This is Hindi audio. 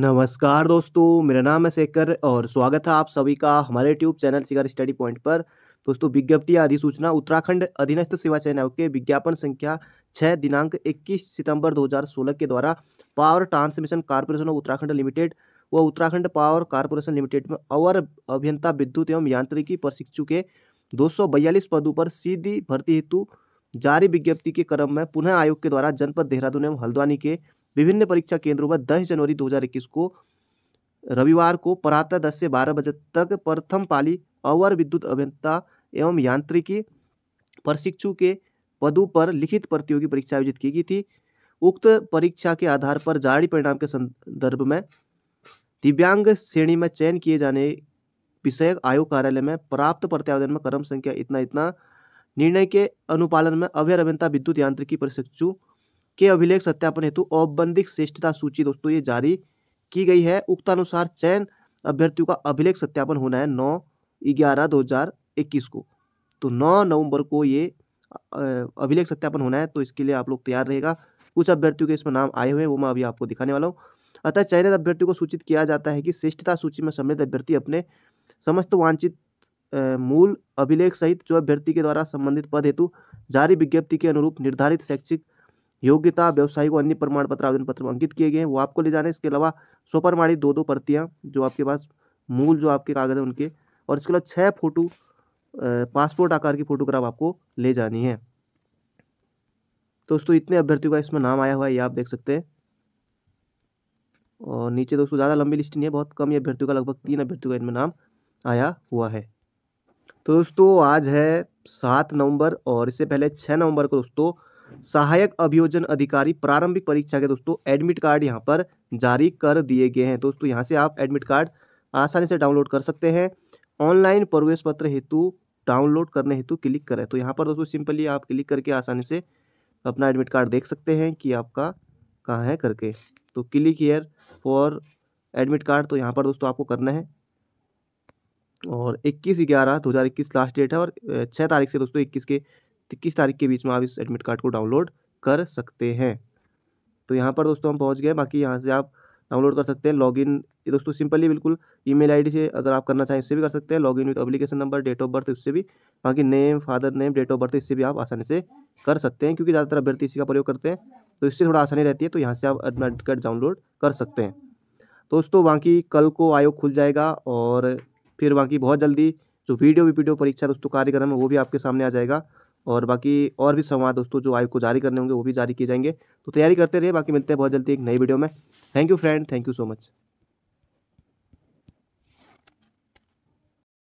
नमस्कार दोस्तों मेरा नाम है शेखर और स्वागत है आप सभी का हमारे YouTube channel Shikhar study point पर दोस्तों विज्ञप्ति अधिसूचना उत्तराखंड अधीनस्थ सेवा चयन आयोग के विज्ञापन संख्या छः दिनांक 21 सितंबर 2016 के द्वारा power transmission corporation of Uttarakhand limited व उत्तराखंड पावर कारपोरेशन लिमिटेड में अवर अभियंता विद्युत एवं यांत्रिकी प्रशिक्षु के दो पदों पर सीधी भर्ती हेतु जारी विज्ञप्ति के क्रम में पुनः आयोग के द्वारा जनपद देहरादून एवं हल्द्वानी के विभिन्न परीक्षा केंद्रों में दस जनवरी 2021 को रविवार को प्रातः दस से बारह बजे तक प्रथम पाली अवर विद्युत अभियंता एवं यांत्रिकी प्रशिक्षु के पदों पर लिखित प्रतियोगी परीक्षा आयोजित की गई थी उक्त परीक्षा के आधार पर जारी परिणाम के संदर्भ में दिव्यांग श्रेणी में चयन किए जाने विषय आयोग कार्यालय में प्राप्त प्रत्यावेदन में क्रम संख्या इतना इतना निर्णय के अनुपालन में अभ्यर अभियंता विद्युत यांत्रिकी प्रशिक्षु के अभिलेख सत्यापन हेतु औपबंधिक श्रेष्ठता सूची दोस्तों ये जारी की गई है उक्तानुसार चयन अभ्यर्थियों का अभिलेख सत्यापन होना है नौ ग्यारह दो हज़ार इक्कीस को तो नौ नवंबर को ये अभिलेख सत्यापन होना है तो इसके लिए आप लोग तैयार रहेगा कुछ अभ्यर्थियों के इसमें नाम आए हुए हैं वो मैं अभी आपको दिखाने वाला हूँ अतः चयनित अभ्यर्थियों को सूचित किया जाता है कि श्रेष्ठता सूची में सम्मिलित अभ्यर्थी अपने समस्त वांछित मूल अभिलेख सहित जो अभ्यर्थी के द्वारा संबंधित पद हेतु जारी विज्ञप्ति के अनुरूप निर्धारित शैक्षिक योग्यता व्यवसायी को अन्य प्रमाण पत्र आवेदन पत्र अंकित किए गए हैं वो आपको ले जाने इसके अलावा स्वप्रमाणित दो दो प्रतियाँ जो आपके पास मूल जो आपके कागज हैं उनके और इसके अलावा छः फोटो पासपोर्ट आकार की फोटोग्राफ आपको ले जानी है दोस्तों इतने अभ्यर्थियों का इसमें नाम आया हुआ है ये आप देख सकते हैं और नीचे दोस्तों ज़्यादा लंबी लिस्ट नहीं है बहुत कम ही अभ्यर्थियों का लगभग तीन अभ्यर्थियों का इनमें नाम आया हुआ है तो दोस्तों आज है सात नवंबर और इससे पहले छः नवंबर को दोस्तों सहायक अभियोजन अधिकारी प्रारंभिक परीक्षा के दोस्तों एडमिट कार्ड यहाँ पर जारी कर दिए गए हैं दोस्तों यहाँ से आप एडमिट कार्ड आसानी से डाउनलोड कर सकते हैं ऑनलाइन प्रवेश पत्र हेतु डाउनलोड करने हेतु क्लिक करें तो यहाँ पर दोस्तों सिंपली आप क्लिक करके आसानी से अपना एडमिट कार्ड देख सकते हैं कि आपका कहाँ है करके तो click here for admit card तो यहाँ पर दोस्तों आपको करना है और इक्कीस ग्यारह दो हज़ार इक्कीस लास्ट डेट है और छः तारीख से दोस्तों इक्कीस के किस तारीख के बीच में आप इस एडमिट कार्ड को डाउनलोड कर सकते हैं तो यहाँ पर दोस्तों हम पहुँच गए बाकी यहाँ से आप डाउनलोड कर सकते हैं लॉगिन ये दोस्तों सिंपली बिल्कुल ईमेल आईडी से अगर आप करना चाहें उससे भी कर सकते हैं login with application number date of birth उससे भी बाकी name father name date of birth इससे भी आप आसानी से कर सकते हैं क्योंकि ज़्यादातर अभ्यर्थी इसी का प्रयोग करते हैं तो इससे थोड़ा आसानी रहती है तो यहाँ से आप एडमिट कार्ड डाउनलोड कर सकते हैं दोस्तों बाकी कल को आयोग खुल जाएगा और फिर बाकी बहुत जल्दी जो वीडियो वीडियो परीक्षा दोस्तों कार्यक्रम है वो भी आपके सामने आ जाएगा और बाकी और भी संवाद दोस्तों जो आयोग को जारी करने होंगे वो भी जारी किए जाएंगे तो तैयारी करते रहिए बाकी मिलते हैं बहुत जल्दी एक नई वीडियो में thank you friend thank you so much